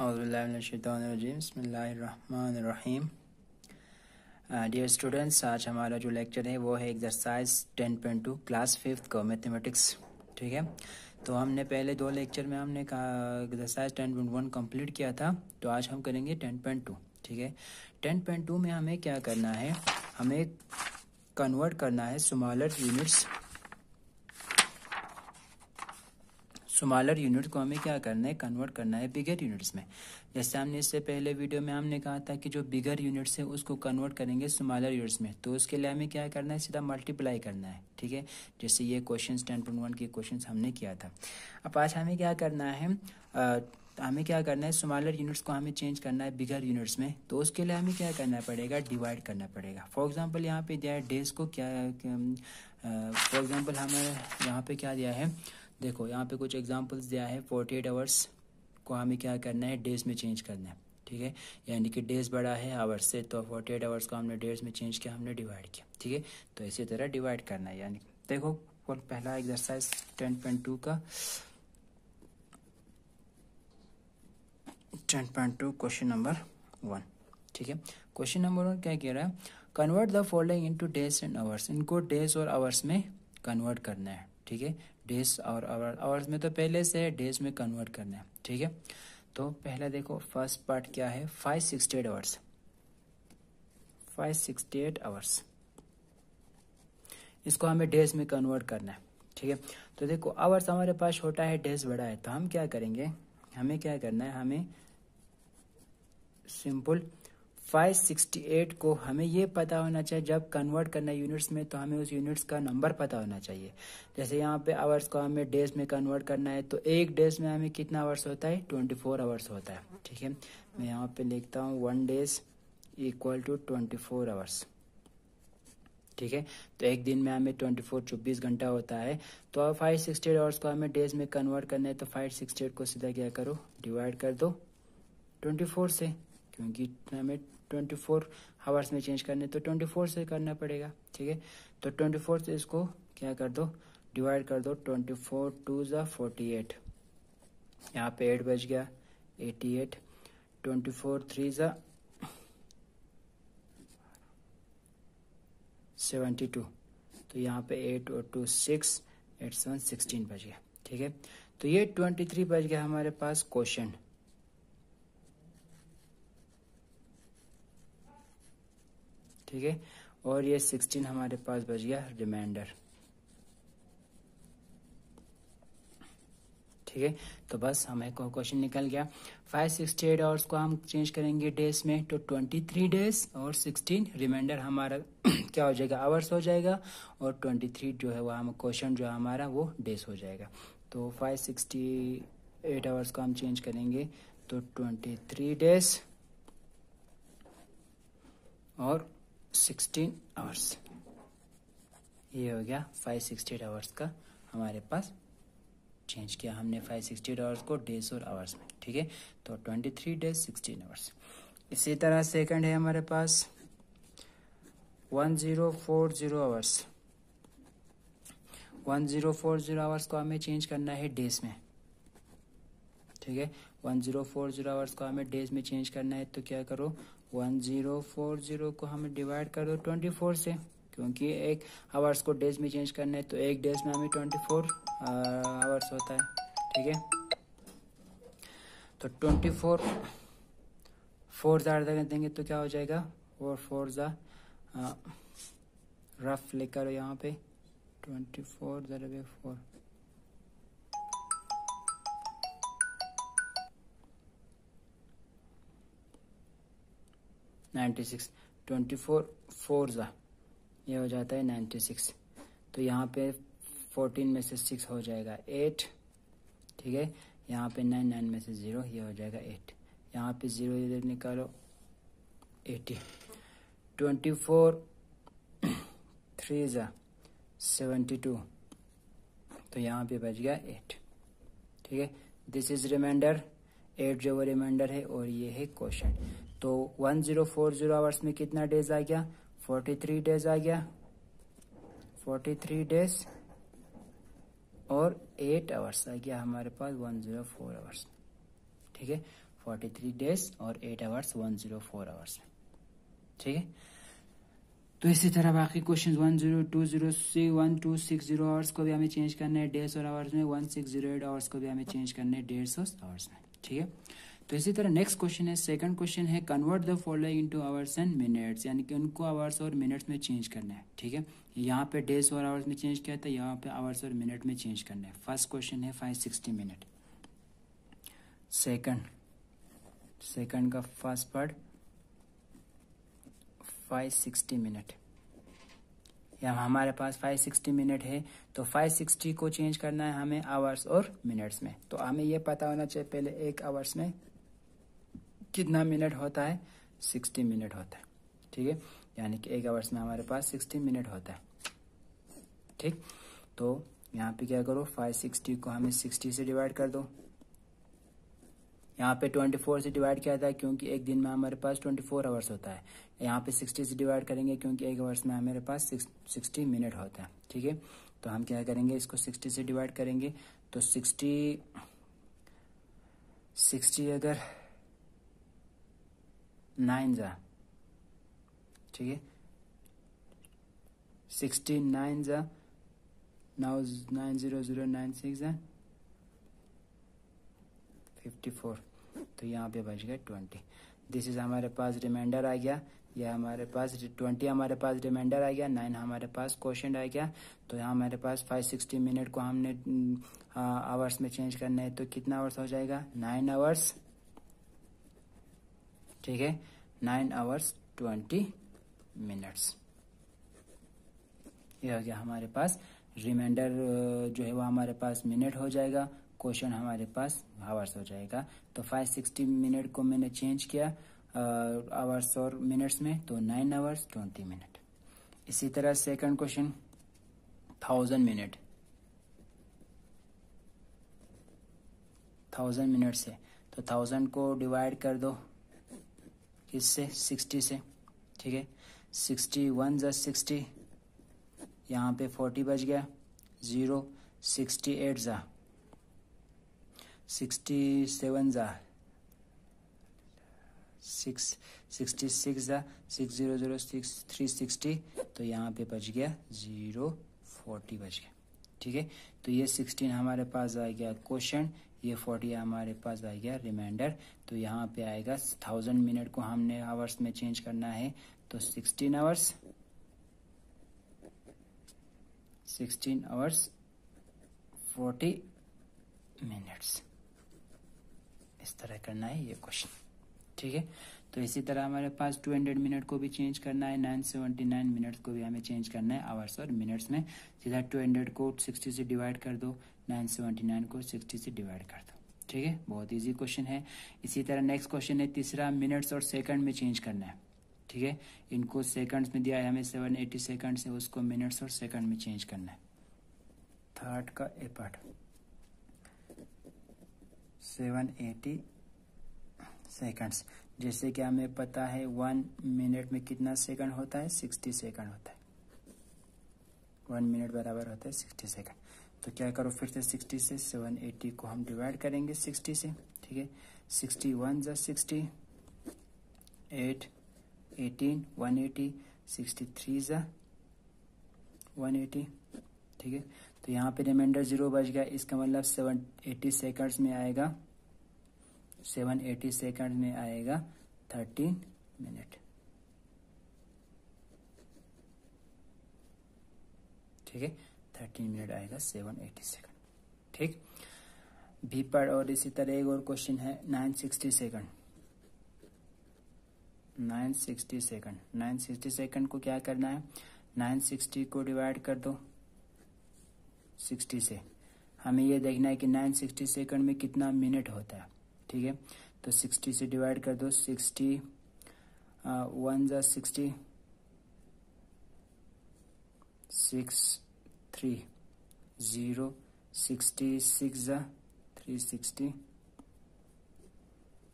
बसमीम dear students आज हमारा जो लेक्चर है वो है exercise ten point two class fifth का मैथमेटिक्स ठीक है तो हमने पहले दो लेक्चर में हमने कहा exercise ten point one complete किया था तो आज हम करेंगे टेन पॉइंट टू ठीक है टेन पॉइंट टू में हमें क्या करना है हमें कन्वर्ट करना है स्मॉलर यूनिट्स स्मॉलर यूनिट को हमें क्या करना है कन्वर्ट करना है बिगर यूनिट्स में जैसे हमने इससे पहले वीडियो में हमने कहा था कि जो बिगर यूनिट्स है उसको कन्वर्ट करेंगे स्मॉलर यूनिट्स में तो उसके लिए हमें क्या करना है सीधा मल्टीप्लाई करना है ठीक है जैसे ये क्वेश्चन टेन पॉइंट वन के क्वेश्चन हमने किया था अब आज हमें क्या करना है आ, हमें क्या करना है स्मॉलर यूनिट्स को हमें चेंज करना है बिगर यूनिट्स में तो उसके लिए हमें क्या करना पड़ेगा डिवाइड करना पड़ेगा फॉर एग्जांपल यहाँ पे दिया है डेज को क्या फॉर एग्जांपल हमें यहाँ पे क्या दिया है देखो यहाँ पे कुछ एग्जांपल्स दिया है फोर्टी एट आवर्स को हमें क्या करना है डेज में चेंज करना है ठीक है यानी कि डेज बड़ा है आवर्स से तो फोर्टी एट आवर्स को हमने डेज में चेंज किया हमने डिवाइड किया ठीक है तो इसी तरह डिवाइड करना है यानी देखो पहला एक्सरसाइज टेन पॉइंट टू का ten point two question number one ठीक है क्वेश्चन नंबर वन क्या कह रहा है convert the following into days and hours इनको डेज और आवर्स में कन्वर्ट करना है ठीक है डेज और आवर आवर्स में तो पहले से है डेज में कन्वर्ट करना है ठीक है तो पहला देखो फर्स्ट पार्ट क्या है five sixty eight hours five sixty eight hours इसको हमें डेज में कन्वर्ट करना है ठीक है तो देखो आवर्स हमारे पास छोटा है डेज बड़ा है तो हम क्या करेंगे हमें क्या करना है हमें सिंपल 568 को हमें ये पता होना चाहिए जब कन्वर्ट करना है यूनिट्स में तो हमें उस यूनिट्स का नंबर पता होना चाहिए जैसे यहाँ पे आवर्स को हमें डेज में कन्वर्ट करना है तो एक डेज में हमें कितना आवर्स होता है 24 आवर्स होता है ठीक है मैं यहाँ पे लिखता हूँ one days equal to twenty four hours ठीक है तो एक दिन में हमें ट्वेंटी फोर चौबीस घंटा होता है तो अब फाइव सिक्सटी एट आवर्स को हमें डेज में कन्वर्ट करना है तो फाइव सिक्सटी एट को सीधा क्या करो डिवाइड कर दो ट्वेंटी फोर से क्योंकि हमें 24 हावर्स में चेंज करने तो 24 से करना पड़ेगा ठीक है तो 24 से इसको क्या कर दो डिवाइड कर दो 24 फोर टू ज फोर्टी एट यहाँ पे एट बज गया 88 एट ट्वेंटी फोर थ्री ज सेवेंटी टू तो यहाँ पे एट और two six eight seven sixteen बज गया ठीक है तो ये ट्वेंटी थ्री बज गया हमारे पास क्वेश्चन ठीक है और ये सिक्सटीन हमारे पास बच गया रिमाइंडर ठीक है तो बस हमें क्वेश्चन निकल गया फाइव सिक्सटी एट आवर्स को हम चेंज करेंगे डेज में तो ट्वेंटी थ्री डेज और सिक्सटीन रिमाइंडर हमारा क्या हो जाएगा आवर्स हो जाएगा और ट्वेंटी थ्री जो है वह हम क्वेश्चन जो है हमारा वो डेज हो जाएगा तो फाइव सिक्सटी एट आवर्स को हम चेंज करेंगे तो ट्वेंटी थ्री डेज और सिक्सटीन आवर्स ये हो गया फाइव सिक्सटी एट आवर्स का हमारे पास चेंज किया हमने फाइव सिक्सटी एट आवर्स को डेज और आवर्स में ठीक है तो twenty three days sixteen hours इसी तरह सेकंड है हमारे पास one zero four zero hours one zero four zero hours को हमें चेंज करना है डेज में ठीक है one zero four zero hours को हमें डेज में चेंज करना है तो क्या करो वन जीरो फोर जीरो को हमें डिवाइड कर दो ट्वेंटी फोर से क्योंकि एक आवर्स को डेज में चेंज करना है तो एक डेज में हमें ट्वेंटी फोर आवर्स होता है ठीक है तो ट्वेंटी फोर फोर ज़ार देंगे तो क्या हो जाएगा और फोर ज़ा रफ लेकर यहाँ पे ट्वेंटी फोर ज़रा फोर ट्वेंटी फोर फोर ये हो जाता है नाइन्टी सिक्स तो यहाँ पे फोर्टीन में से सिक्स हो जाएगा एट ठीक है यहाँ पे नाइन नाइन में से ज़ीरो ये हो जाएगा एट यहाँ पे ज़ीरो इधर निकालो एटी ट्वेंटी फोर थ्री ज़ा सेवेंटी टू तो यहाँ पे बच गया एट ठीक है दिस इज़ रिमाइंडर एट जो वो रिमाइंडर है और ये है क्वेश्चन तो 1040 आवर्स में कितना डेज आ गया 43 डेज आ गया 43 डेज और 8 आवर्स आ गया हमारे पास 104 आवर्स ठीक है 43 डेज और 8 आवर्स 104 आवर्स ठीक है तो इसी तरह बाकी question one zero two zero C one two six zero hours को भी हमें चेंज करना है डेढ़ सौ आवर्स में one six zero eight hours को भी हमें चेंज करना है डेढ़ सौ आवर्स में ठीक है तो इसी तरह नेक्स्ट क्वेश्चन है सेकंड क्वेश्चन है convert the following into hours and minutes यानी कि उनको आवर्स और मिनट्स में चेंज करना है ठीक है यहाँ पे डेज और आवर्स में चेंज किया था यहाँ पे आवर्स और मिनट में चेंज करना है फर्स्ट क्वेश्चन है five sixty minute second second का first part five sixty minute या हमारे पास 560 मिनट है तो 560 को चेंज करना है हमें आवर्स और मिनट्स में तो हमें यह पता होना चाहिए पहले एक आवर्स में कितना मिनट होता है सिक्सटी मिनट होता है ठीक है यानी कि एक आवर्स में हमारे पास सिक्सटी मिनट होता है ठीक तो यहाँ पे क्या करो फाइव सिक्सटी को हमें सिक्सटी से डिवाइड कर दो यहाँ पे 24 से डिवाइड किया था क्योंकि एक दिन में हमारे पास 24 आवर्स होता है यहाँ पे 60 से डिवाइड करेंगे क्योंकि एक आवर्स में हमारे पास 60 मिनट होता है ठीक है तो हम क्या करेंगे इसको 60 से डिवाइड करेंगे तो 60 60 अगर नाइन जा ठीक है सिक्सटीन नाइन जा now nine zero zero nine six जा फिफ्टी फोर तो यहाँ पे बच गया ट्वेंटी दिस इज हमारे पास रिमाइंडर आ गया यह हमारे पास ट्वेंटी हमारे पास रिमाइंडर आ गया नाइन हमारे पास क्वेश्चन आ गया तो यहाँ हमारे पास फाइव सिक्सटी मिनट को हमने आवर्स अं, में चेंज करना है तो कितना आवर्स हो जाएगा नाइन आवर्स ठीक है नाइन आवर्स ट्वेंटी मिनट्स ये हो गया हमारे पास रिमाइंडर जो है वो हमारे पास मिनट हो जाएगा क्वेश्चन हमारे पास आवर्स हो जाएगा तो फाइव सिक्सटी मिनट को मैंने चेंज किया आवर्स और मिनट्स में तो नाइन आवर्स ट्वेंटी मिनट इसी तरह second question thousand minute thousand minutes है तो थाउजेंड को डिवाइड कर दो किससे सिक्सटी से ठीक है सिक्सटी वन ज़ा सिक्सटी यहाँ पे फोर्टी बच गया ज़ीरो सिक्सटी एट ज़ा सिक्सटी सेवन ज़ा सिक्स सिक्सटी सिक्स ज़ा six zero zero six three sixty तो यहाँ पे बच गया ज़ीरो फोर्टी बच गया ठीक है तो ये सिक्सटीन हमारे पास आ गया क्वेश्चन ये फोर्टी हमारे पास आ गया रिमाइंडर तो यहाँ पे आएगा थाउजेंड मिनट को हमने आवर्स में चेंज करना है तो sixteen hours sixteen hours forty minutes इस तरह करना है ये क्वेश्चन ठीक है तो इसी तरह हमारे पास 200 मिनट को भी चेंज करना है 979 मिनट्स को भी हमें चेंज करना है आवर्स और मिनट्स में सीधा 200 को 60 से डिवाइड कर दो नाइन सेवेंटी नाइन को सिक्सटी से डिवाइड कर दो ठीक है बहुत इजी क्वेश्चन है इसी तरह नेक्स्ट क्वेश्चन है तीसरा मिनट्स और सेकंड में चेंज करना है ठीक है इनको सेकंड्स में दिया है हमें सेवन एटी सेकंड से उसको मिनट्स और सेकंड में चेंज करना है थर्ड का A part seven eighty seconds जैसे कि हमें पता है वन मिनट में कितना सेकंड होता है सिक्सटी सेकंड होता है वन मिनट बराबर होता है सिक्सटी सेकंड तो क्या करो फिर से सिक्सटी से सेवन एटी को हम डिवाइड करेंगे सिक्सटी से ठीक है सिक्सटी वन जो sixty eight eighteen one eighty sixty three one eighty ठीक है तो यहाँ पे रिमाइंडर जीरो बच गया इसका मतलब सेवन एटी सेकेंड्स में आएगा सेवन एटी सेकेंड में आएगा थर्टीन मिनट ठीक है थर्टी मिनट आएगा सेवन एटी सेकेंड ठीक भी पर और इसी तरह एक और क्वेश्चन है nine sixty second nine sixty second nine sixty second को क्या करना है नाइन सिक्सटी को डिवाइड कर दो सिक्सटी से हमें यह देखना है कि नाइन सिक्सटी सेकेंड में कितना मिनट होता है ठीक है तो सिक्सटी से डिवाइड कर दो सिक्सटी वन uh, जा sixty six three zero uh, sixty six three sixty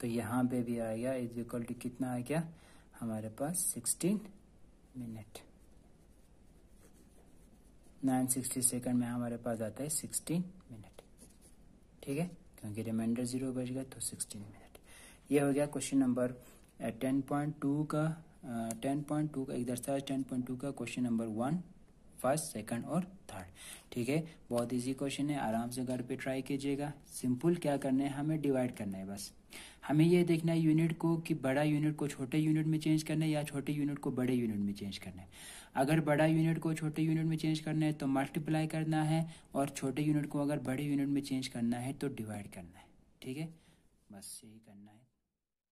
तो यहाँ पे भी आ गया इज इक्वल टू कितना आ गया हमारे पास sixteen minute nine sixty second में हमारे पास आता है सिक्सटीन मिनट ठीक है क्योंकि रिमाइंडर जीरो बज गया तो सिक्सटीन मिनट ये हो गया question number ten point two का टेन पॉइंट टू का दर्शा टेन पॉइंट टू का question number one first second और थर्ड ठीक है बहुत इजी क्वेश्चन है आराम से घर पे ट्राई कीजिएगा सिंपल क्या करना है हमें डिवाइड करना है बस हमें ये देखना है यूनिट को कि बड़ा यूनिट को छोटे यूनिट में चेंज करना है या छोटे यूनिट को बड़े यूनिट में चेंज करना है अगर बड़ा यूनिट को छोटे यूनिट में चेंज करना है तो मल्टीप्लाई करना है और छोटे यूनिट को अगर बड़े यूनिट में चेंज करना है तो डिवाइड करना है ठीक है बस यही करना है